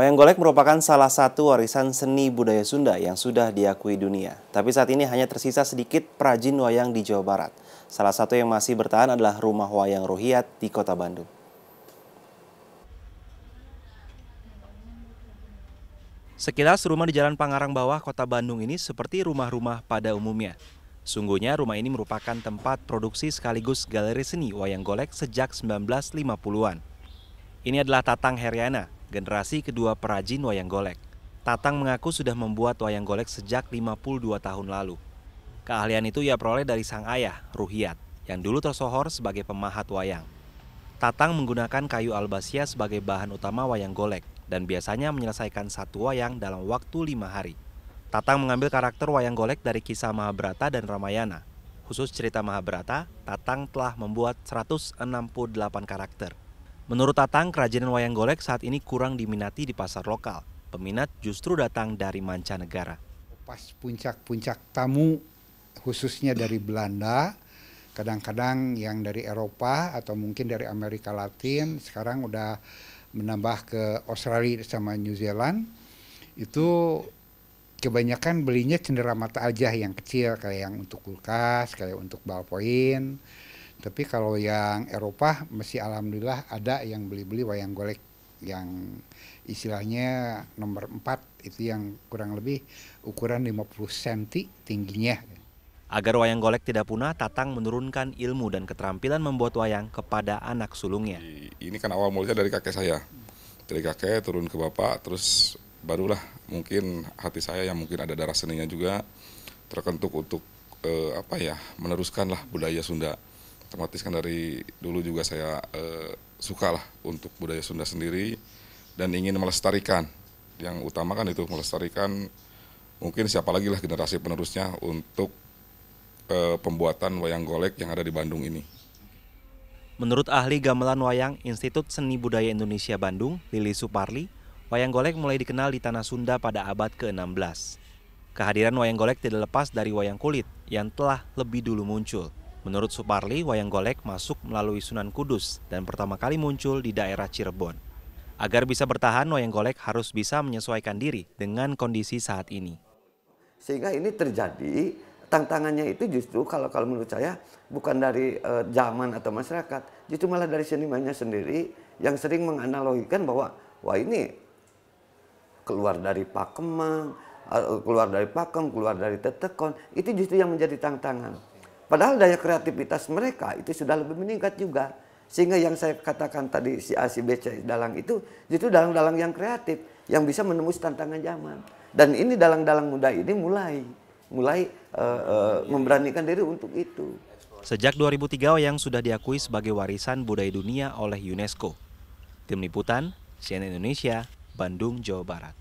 Wayang golek merupakan salah satu warisan seni budaya Sunda yang sudah diakui dunia. Tapi saat ini hanya tersisa sedikit perajin wayang di Jawa Barat. Salah satu yang masih bertahan adalah rumah wayang Rohiat di kota Bandung. Sekilas rumah di Jalan Pangarang Bawah, kota Bandung ini seperti rumah-rumah pada umumnya. Sungguhnya rumah ini merupakan tempat produksi sekaligus galeri seni wayang golek sejak 1950-an. Ini adalah Tatang Heriana, generasi kedua perajin wayang golek. Tatang mengaku sudah membuat wayang golek sejak 52 tahun lalu. Keahlian itu ia peroleh dari sang ayah, Ruhiat, yang dulu tersohor sebagai pemahat wayang. Tatang menggunakan kayu albasia sebagai bahan utama wayang golek dan biasanya menyelesaikan satu wayang dalam waktu lima hari. Tatang mengambil karakter wayang golek dari kisah Mahabharata dan Ramayana. Khusus cerita Mahabharata, Tatang telah membuat 168 karakter. Menurut Tatang, kerajinan wayang golek saat ini kurang diminati di pasar lokal. Peminat justru datang dari mancanegara. Pas puncak-puncak tamu khususnya dari Belanda, kadang-kadang yang dari Eropa atau mungkin dari Amerika Latin, sekarang udah menambah ke Australia sama New Zealand, itu kebanyakan belinya cendera mata aja yang kecil, kayak yang untuk kulkas, kayak untuk ballpoint, tapi kalau yang Eropa masih alhamdulillah ada yang beli-beli wayang golek yang istilahnya nomor 4 itu yang kurang lebih ukuran 50 cm tingginya. Agar wayang golek tidak punah, Tatang menurunkan ilmu dan keterampilan membuat wayang kepada anak sulungnya. Ini kan awal mulanya dari kakek saya. Dari kakek turun ke bapak, terus barulah mungkin hati saya yang mungkin ada darah seninya juga terkentuk untuk eh, apa ya meneruskanlah budaya Sunda otomatis kan dari dulu juga saya eh, suka lah untuk budaya Sunda sendiri dan ingin melestarikan. Yang utama kan itu melestarikan mungkin siapa lagi lah generasi penerusnya untuk e, pembuatan wayang golek yang ada di Bandung ini. Menurut ahli gamelan wayang Institut Seni Budaya Indonesia Bandung, Lili Suparli, wayang golek mulai dikenal di tanah Sunda pada abad ke-16. Kehadiran wayang golek tidak lepas dari wayang kulit yang telah lebih dulu muncul. Menurut Suparli, wayang golek masuk melalui Sunan Kudus dan pertama kali muncul di daerah Cirebon. Agar bisa bertahan, wayang golek harus bisa menyesuaikan diri dengan kondisi saat ini. Sehingga ini terjadi, tantangannya itu justru kalau kalau menurut saya bukan dari e, zaman atau masyarakat, justru malah dari senimannya sendiri yang sering menganalogikan bahwa wah ini keluar dari Pakemang, eh, keluar dari Pakem, keluar dari Tetekon, itu justru yang menjadi tantangan. Padahal daya kreativitas mereka itu sudah lebih meningkat juga. Sehingga yang saya katakan tadi si A, si B, C, dalang itu itu dalang-dalang yang kreatif. Yang bisa menembus tantangan zaman. Dan ini dalang-dalang muda ini mulai mulai uh, uh, memberanikan diri untuk itu. Sejak 2003 yang sudah diakui sebagai warisan budaya dunia oleh UNESCO. Tim Liputan, CNN Indonesia, Bandung, Jawa Barat.